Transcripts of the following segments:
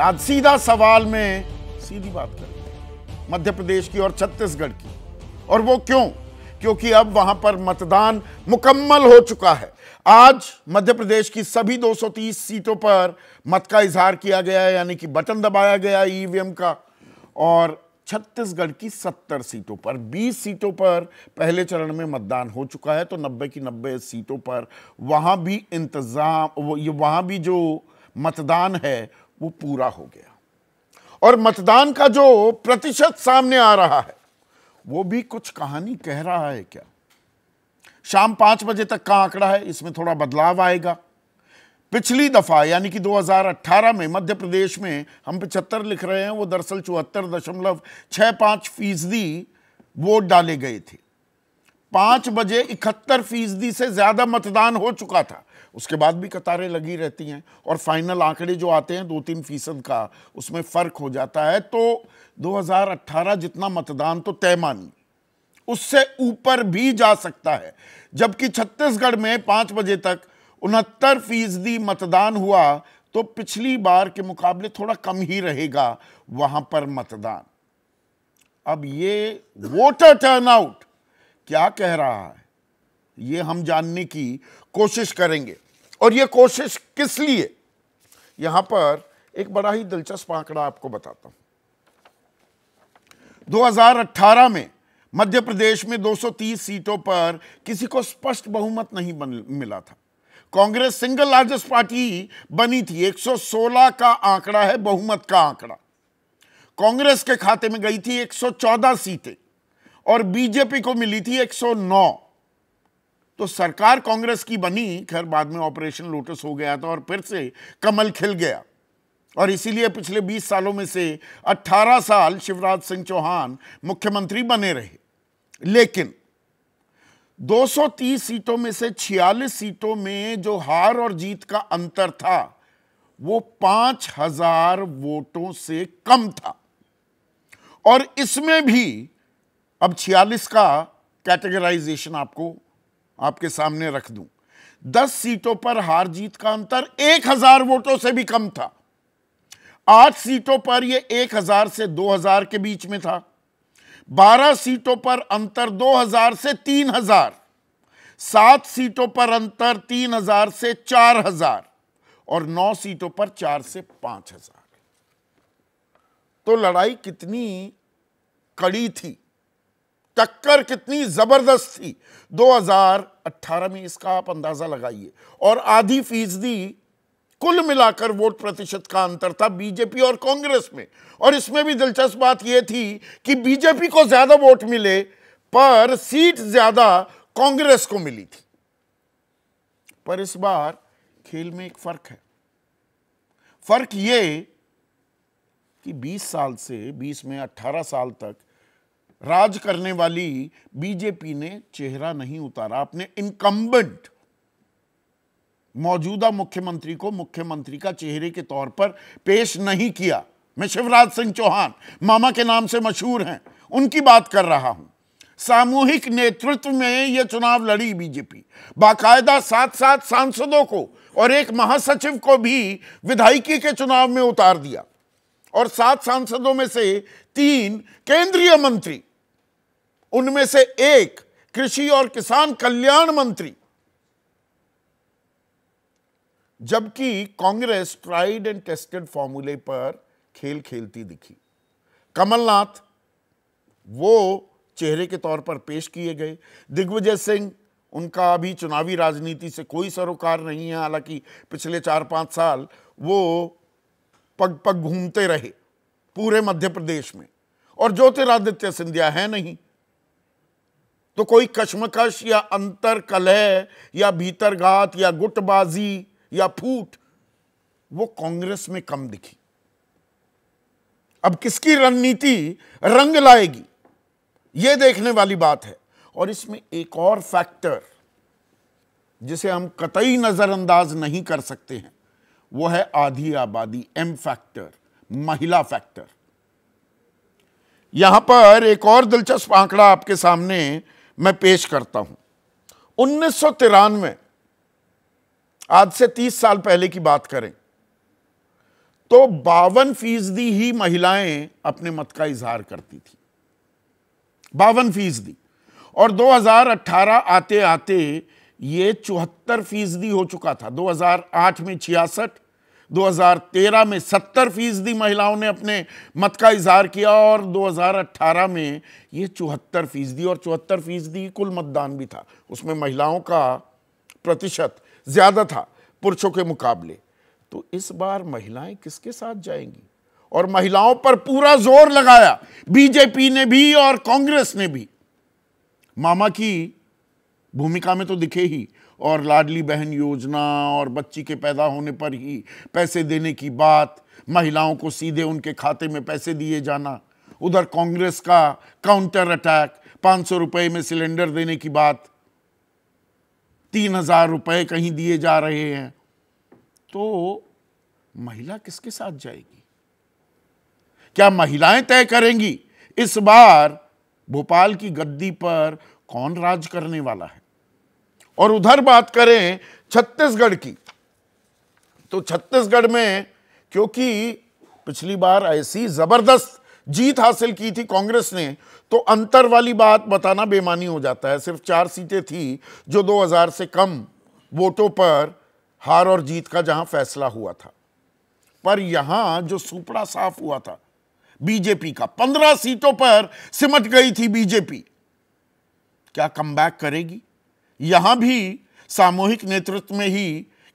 आज सीधा सवाल में सीधी बात करते मध्य प्रदेश की और छत्तीसगढ़ की और वो क्यों क्योंकि अब वहां पर मतदान मुकम्मल हो चुका है आज मध्य प्रदेश की सभी 230 सीटों पर मत का इजहार किया गया है यानी कि बटन दबाया गया ईवीएम का और छत्तीसगढ़ की 70 सीटों पर 20 सीटों पर पहले चरण में मतदान हो चुका है तो 90 की 90 सीटों पर वहां भी इंतजाम वहां भी जो मतदान है वो पूरा हो गया और मतदान का जो प्रतिशत सामने आ रहा है वो भी कुछ कहानी कह रहा है क्या शाम पांच बजे तक का आंकड़ा है इसमें थोड़ा बदलाव आएगा पिछली दफ़ा यानी कि 2018 में मध्य प्रदेश में हम पचहत्तर लिख रहे हैं वो दरअसल चौहत्तर दशमलव छह पांच फीसदी वोट डाले गए थे पांच बजे इकहत्तर फीसदी से ज्यादा मतदान हो चुका था उसके बाद भी कतारें लगी रहती हैं और फाइनल आंकड़े जो आते हैं दो तीन फीसद का उसमें फ़र्क हो जाता है तो 2018 जितना मतदान तो तय मानी उससे ऊपर भी जा सकता है जबकि छत्तीसगढ़ में पांच बजे तक उनहत्तर फीसदी मतदान हुआ तो पिछली बार के मुकाबले थोड़ा कम ही रहेगा वहां पर मतदान अब ये वोटर टर्नआउट क्या कह रहा है ये हम जानने की कोशिश करेंगे और ये कोशिश किस लिए यहां पर एक बड़ा ही दिलचस्प आंकड़ा आपको बताता हूं 2018 में मध्य प्रदेश में 230 सीटों पर किसी को स्पष्ट बहुमत नहीं बन, मिला था कांग्रेस सिंगल लार्जेस्ट पार्टी बनी थी 116 का आंकड़ा है बहुमत का आंकड़ा कांग्रेस के खाते में गई थी 114 सीटें और बीजेपी को मिली थी 109 तो सरकार कांग्रेस की बनी खैर बाद में ऑपरेशन लोटस हो गया था और फिर से कमल खिल गया और इसीलिए पिछले 20 सालों में से 18 साल शिवराज सिंह चौहान मुख्यमंत्री बने रहे लेकिन 230 सीटों में से 46 सीटों में जो हार और जीत का अंतर था वो 5000 वोटों से कम था और इसमें भी अब छियालीस का कैटेगराइजेशन आपको आपके सामने रख दूं दस सीटों पर हार जीत का अंतर एक हजार वोटों से भी कम था आठ सीटों पर यह एक हजार से दो हजार के बीच में था बारह सीटों पर अंतर दो हजार से तीन हजार सात सीटों पर अंतर तीन हजार से चार हजार और नौ सीटों पर चार से पांच हजार तो लड़ाई कितनी कड़ी थी टक्कर कितनी ज़बरदस्त थी 2018 में इसका आप अंदाज़ा लगाइए और आधी फीसदी कुल मिलाकर वोट प्रतिशत का अंतर था बीजेपी और कांग्रेस में और इसमें भी दिलचस्प बात यह थी कि बीजेपी को ज़्यादा वोट मिले पर सीट ज़्यादा कांग्रेस को मिली थी पर इस बार खेल में एक फ़र्क है फ़र्क ये कि 20 साल से 20 में 18 साल तक राज करने वाली बीजेपी ने चेहरा नहीं उतारा अपने इनकम्बेंट मौजूदा मुख्यमंत्री को मुख्यमंत्री का चेहरे के तौर पर पेश नहीं किया मैं शिवराज सिंह चौहान मामा के नाम से मशहूर हैं उनकी बात कर रहा हूं सामूहिक नेतृत्व में यह चुनाव लड़ी बीजेपी बाकायदा साथ साथ सांसदों को और एक महासचिव को भी विधायकी के चुनाव में उतार दिया और सात सांसदों में से तीन केंद्रीय मंत्री उनमें से एक कृषि और किसान कल्याण मंत्री जबकि कांग्रेस ट्राइड एंड टेस्टेड फॉर्मूले पर खेल खेलती दिखी कमलनाथ वो चेहरे के तौर पर पेश किए गए दिग्विजय सिंह उनका अभी चुनावी राजनीति से कोई सरोकार नहीं है हालांकि पिछले चार पांच साल वो पग पग घूमते रहे पूरे मध्य प्रदेश में और ज्योतिरादित्य सिंधिया है नहीं तो कोई कश्मकश या अंतर कलह या भीतरघात या गुटबाजी या फूट वो कांग्रेस में कम दिखी अब किसकी रणनीति रंग लाएगी ये देखने वाली बात है और इसमें एक और फैक्टर जिसे हम कतई नज़रअंदाज नहीं कर सकते हैं वो है आधी आबादी एम फैक्टर महिला फैक्टर यहां पर एक और दिलचस्प आंकड़ा आपके सामने मैं पेश करता हूं उन्नीस आज से 30 साल पहले की बात करें तो बावन फीसदी ही महिलाएं अपने मत का इजहार करती थी बावन फीसदी और 2018 आते आते ये चौहत्तर फीसदी हो चुका था 2008 में छियासठ 2013 में 70 फीसदी महिलाओं ने अपने मत का इजहार किया और 2018 में ये चौहत्तर फीसदी और चौहत्तर फीसदी कुल मतदान भी था उसमें महिलाओं का प्रतिशत ज़्यादा था पुरुषों के मुकाबले तो इस बार महिलाएं किसके साथ जाएंगी और महिलाओं पर पूरा जोर लगाया बीजेपी ने भी और कांग्रेस ने भी मामा की भूमिका में तो दिखे ही और लाडली बहन योजना और बच्ची के पैदा होने पर ही पैसे देने की बात महिलाओं को सीधे उनके खाते में पैसे दिए जाना उधर कांग्रेस का काउंटर अटैक पाँच सौ रुपये में सिलेंडर देने की बात तीन हजार रुपये कहीं दिए जा रहे हैं तो महिला किसके साथ जाएगी क्या महिलाएं तय करेंगी इस बार भोपाल की गद्दी पर कौन राज करने वाला है और उधर बात करें छत्तीसगढ़ की तो छत्तीसगढ़ में क्योंकि पिछली बार ऐसी जबरदस्त जीत हासिल की थी कांग्रेस ने तो अंतर वाली बात बताना बेमानी हो जाता है सिर्फ चार सीटें थी जो 2000 से कम वोटों पर हार और जीत का जहां फैसला हुआ था पर यहां जो सुपड़ा साफ हुआ था बीजेपी का पंद्रह सीटों पर सिमट गई थी बीजेपी क्या कम करेगी यहां भी सामूहिक नेतृत्व में ही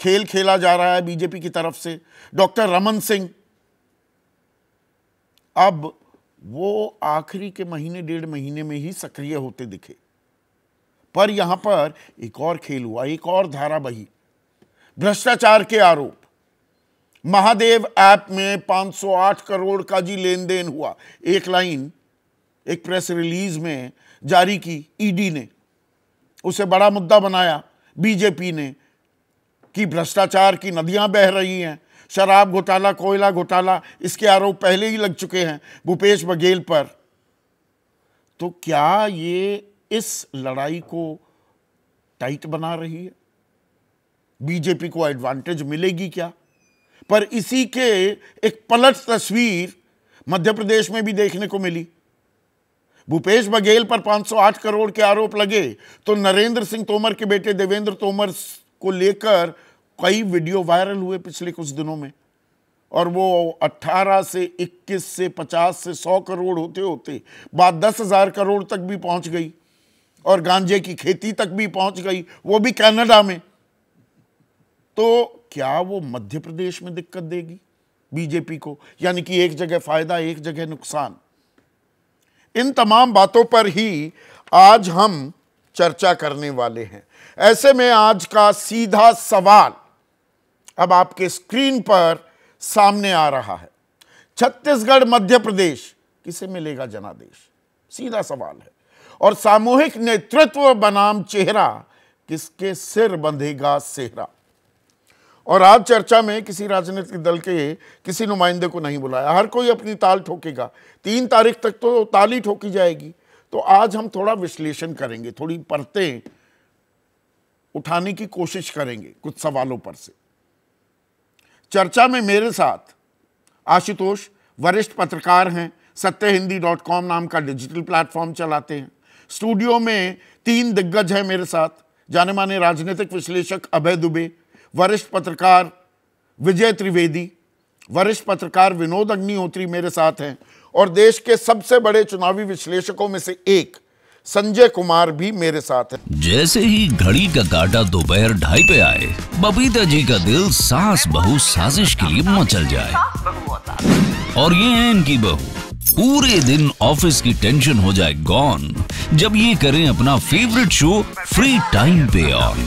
खेल खेला जा रहा है बीजेपी की तरफ से डॉक्टर रमन सिंह अब वो आखिरी के महीने डेढ़ महीने में ही सक्रिय होते दिखे पर यहां पर एक और खेल हुआ एक और धारा बही भ्रष्टाचार के आरोप महादेव ऐप में 508 करोड़ का जी लेन देन हुआ एक लाइन एक प्रेस रिलीज में जारी की ईडी e ने उसे बड़ा मुद्दा बनाया बीजेपी ने कि भ्रष्टाचार की नदियां बह रही हैं शराब घोटाला कोयला घोटाला इसके आरोप पहले ही लग चुके हैं भूपेश बघेल पर तो क्या ये इस लड़ाई को टाइट बना रही है बीजेपी को एडवांटेज मिलेगी क्या पर इसी के एक पलट तस्वीर मध्य प्रदेश में भी देखने को मिली भूपेश बघेल पर 508 करोड़ के आरोप लगे तो नरेंद्र सिंह तोमर के बेटे देवेंद्र तोमर को लेकर कई वीडियो वायरल हुए पिछले कुछ दिनों में और वो 18 से 21 से 50 से 100 करोड़ होते होते बात दस हज़ार करोड़ तक भी पहुंच गई और गांजे की खेती तक भी पहुंच गई वो भी कनाडा में तो क्या वो मध्य प्रदेश में दिक्कत देगी बीजेपी को यानी कि एक जगह फायदा एक जगह नुकसान इन तमाम बातों पर ही आज हम चर्चा करने वाले हैं ऐसे में आज का सीधा सवाल अब आपके स्क्रीन पर सामने आ रहा है छत्तीसगढ़ मध्य प्रदेश किसे मिलेगा जनादेश सीधा सवाल है और सामूहिक नेतृत्व बनाम चेहरा किसके सिर बंधेगा सेहरा और आज चर्चा में किसी राजनीतिक दल के किसी नुमाइंदे को नहीं बुलाया हर कोई अपनी ताल ठोकेगा तीन तारीख तक तो ताल ही ठोकी जाएगी तो आज हम थोड़ा विश्लेषण करेंगे थोड़ी परतें उठाने की कोशिश करेंगे कुछ सवालों पर से चर्चा में मेरे साथ आशुतोष वरिष्ठ पत्रकार हैं सत्य हिंदी डॉट कॉम नाम का डिजिटल प्लेटफॉर्म चलाते हैं स्टूडियो में तीन दिग्गज हैं मेरे साथ जाने माने राजनीतिक विश्लेषक अभय दुबे वरिष्ठ पत्रकार विजय त्रिवेदी वरिष्ठ पत्रकार विनोद अग्निहोत्री मेरे साथ हैं और देश के सबसे बड़े चुनावी विश्लेषकों में से एक संजय कुमार भी मेरे साथ है जैसे ही घड़ी का काटा दोपहर ढाई पे आए बबीता जी का दिल सास बहु साजिश के लिए मचल जाए और ये है इनकी बहू पूरे दिन ऑफिस की टेंशन हो जाए गॉन जब ये करें अपना फेवरेट शो फ्री टाइम पे ऑन